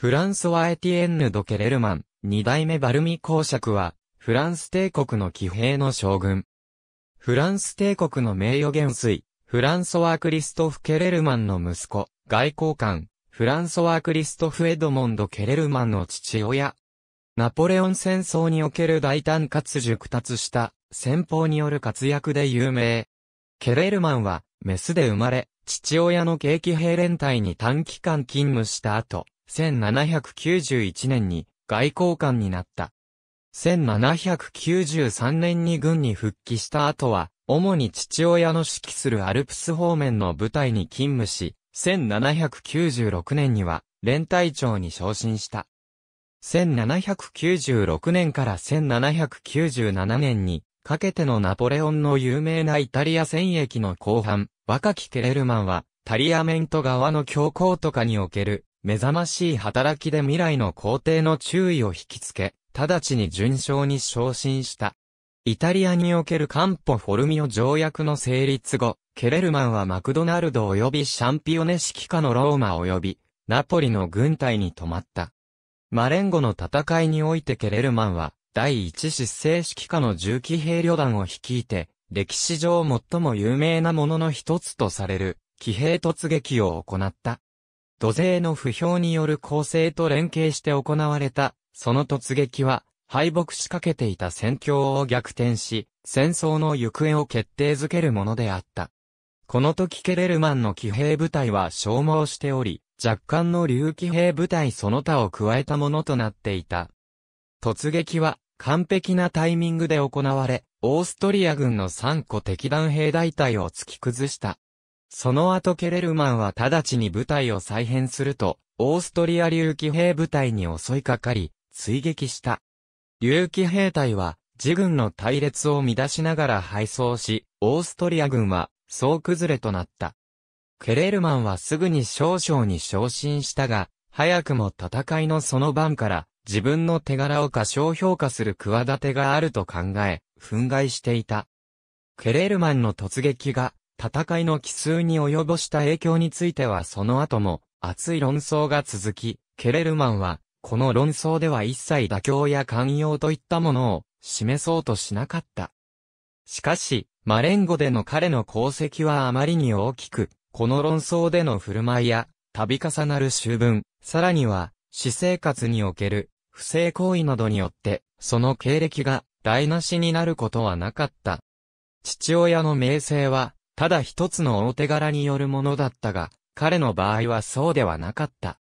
フランソワ・エティエンヌ・ド・ケレルマン、二代目バルミ公爵は、フランス帝国の騎兵の将軍。フランス帝国の名誉元帥、フランソワ・クリストフ・ケレルマンの息子、外交官、フランソワ・クリストフ・エドモンド・ケレルマンの父親。ナポレオン戦争における大胆かつ熟達した戦法による活躍で有名。ケレルマンはメスで生まれ、父親の景気兵連隊に短期間勤務した後、1791年に外交官になった。1793年に軍に復帰した後は、主に父親の指揮するアルプス方面の部隊に勤務し、1796年には連隊長に昇進した。1796年から1797年にかけてのナポレオンの有名なイタリア戦役の後半、若きケレルマンはタリアメント側の強行とかにおける目覚ましい働きで未来の皇帝の注意を引きつけ、直ちに順調に昇進した。イタリアにおけるカンポ・フォルミオ条約の成立後、ケレルマンはマクドナルド及びシャンピオネ指揮下のローマ及び、ナポリの軍隊に泊まった。マレンゴの戦いにおいてケレルマンは、第一失政指揮下の重機兵旅団を率いて、歴史上最も有名なものの一つとされる、騎兵突撃を行った。土勢の不評による構成と連携して行われた、その突撃は、敗北しかけていた戦況を逆転し、戦争の行方を決定づけるものであった。この時ケレルマンの騎兵部隊は消耗しており、若干の竜騎兵部隊その他を加えたものとなっていた。突撃は完璧なタイミングで行われ、オーストリア軍の3個敵弾兵大隊を突き崩した。その後ケレルマンは直ちに部隊を再編すると、オーストリア流騎兵部隊に襲いかかり、追撃した。流騎兵隊は、自軍の隊列を乱しながら敗走し、オーストリア軍は、総崩れとなった。ケレルマンはすぐに少々に昇進したが、早くも戦いのその晩から、自分の手柄を過小評価する企てがあると考え、憤慨していた。ケレルマンの突撃が、戦いの奇数に及ぼした影響についてはその後も熱い論争が続き、ケレルマンは、この論争では一切妥協や寛容といったものを示そうとしなかった。しかし、マレンゴでの彼の功績はあまりに大きく、この論争での振る舞いや、度重なる修文、さらには、私生活における不正行為などによって、その経歴が台無しになることはなかった。父親の名声は、ただ一つの大手柄によるものだったが、彼の場合はそうではなかった。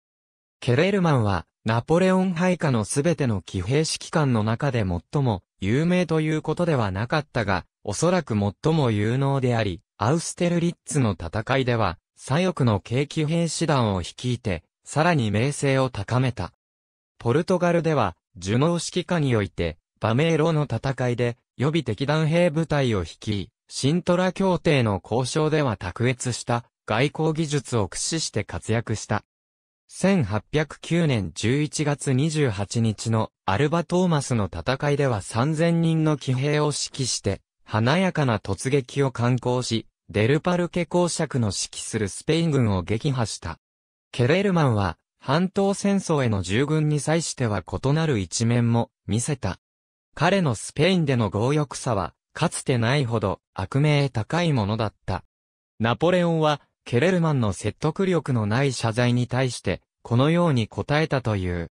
ケレルマンは、ナポレオン配下のすべての騎兵指揮官の中で最も有名ということではなかったが、おそらく最も有能であり、アウステルリッツの戦いでは、左翼の軽騎兵師団を率いて、さらに名声を高めた。ポルトガルでは、ジュノー指揮下において、バメーロの戦いで、予備敵団兵部隊を率い、シントラ協定の交渉では卓越した外交技術を駆使して活躍した。1809年11月28日のアルバトーマスの戦いでは3000人の騎兵を指揮して、華やかな突撃を敢行し、デルパルケ公爵の指揮するスペイン軍を撃破した。ケレルマンは、半島戦争への従軍に際しては異なる一面も見せた。彼のスペインでの強欲さは、かつてないほど悪名高いものだった。ナポレオンは、ケレルマンの説得力のない謝罪に対して、このように答えたという。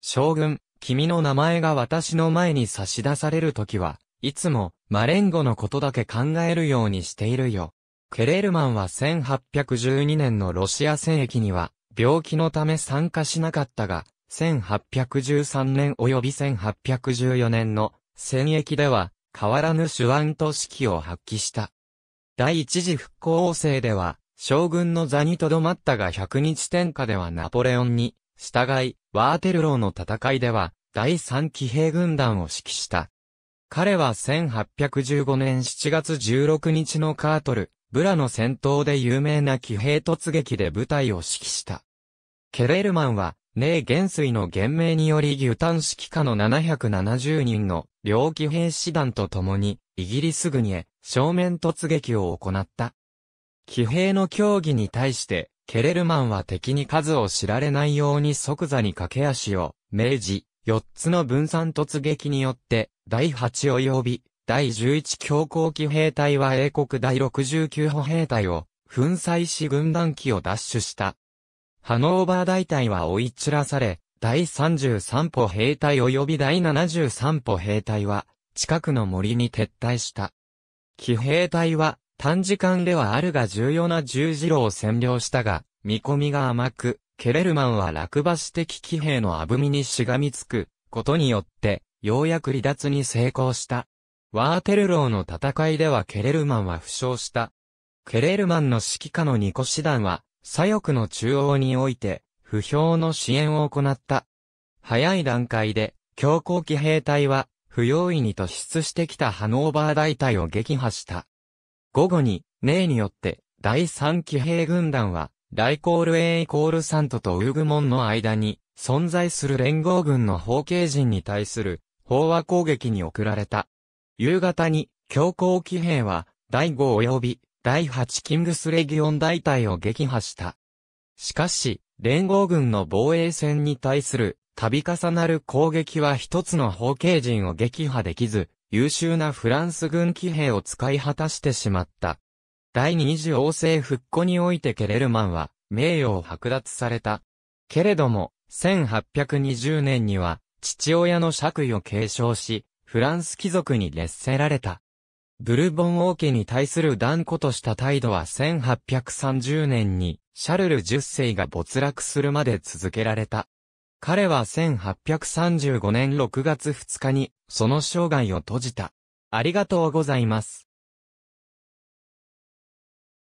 将軍、君の名前が私の前に差し出されるときは、いつも、マレンゴのことだけ考えるようにしているよ。ケレルマンは1812年のロシア戦役には、病気のため参加しなかったが、1813年及び1814年の戦役では、変わらぬ手腕と指揮を発揮した。第一次復興王政では、将軍の座にとどまったが百日天下ではナポレオンに、従い、ワーテルローの戦いでは、第三騎兵軍団を指揮した。彼は1815年7月16日のカートル、ブラの戦闘で有名な騎兵突撃で部隊を指揮した。ケレルマンは、霊元帥の厳命により牛丹式指揮下の770人の両騎兵士団と共に、イギリス軍へ正面突撃を行った。騎兵の競技に対して、ケレルマンは敵に数を知られないように即座に駆け足を明じ、4つの分散突撃によって、第8及び、第11強行騎兵隊は英国第69歩兵隊を粉砕し軍団機を奪取した。ハノーバー大隊は追い散らされ、第33歩兵隊及び第73歩兵隊は、近くの森に撤退した。騎兵隊は、短時間ではあるが重要な十字路を占領したが、見込みが甘く、ケレルマンは落馬して騎兵のあぶみにしがみつくことによって、ようやく離脱に成功した。ワーテルローの戦いではケレルマンは負傷した。ケレルマンの指揮下のニコ師団は、左翼の中央において、不評の支援を行った。早い段階で、強行騎兵隊は、不用意に突出してきたハノーバー大隊を撃破した。午後に、例によって、第三騎兵軍団は、ライコール A イコールサントとウーグモンの間に、存在する連合軍の法形陣に対する、飽和攻撃に送られた。夕方に、強行騎兵は、第5及び第8キングスレギオン大隊を撃破した。しかし、連合軍の防衛戦に対する度重なる攻撃は一つの方形陣を撃破できず、優秀なフランス軍騎兵を使い果たしてしまった。第二次王政復古においてケレルマンは名誉を剥奪された。けれども、1820年には父親の爵位を継承し、フランス貴族に劣せられた。ブルボン王家に対する断固とした態度は1830年にシャルル10世が没落するまで続けられた。彼は1835年6月2日にその生涯を閉じた。ありがとうございます。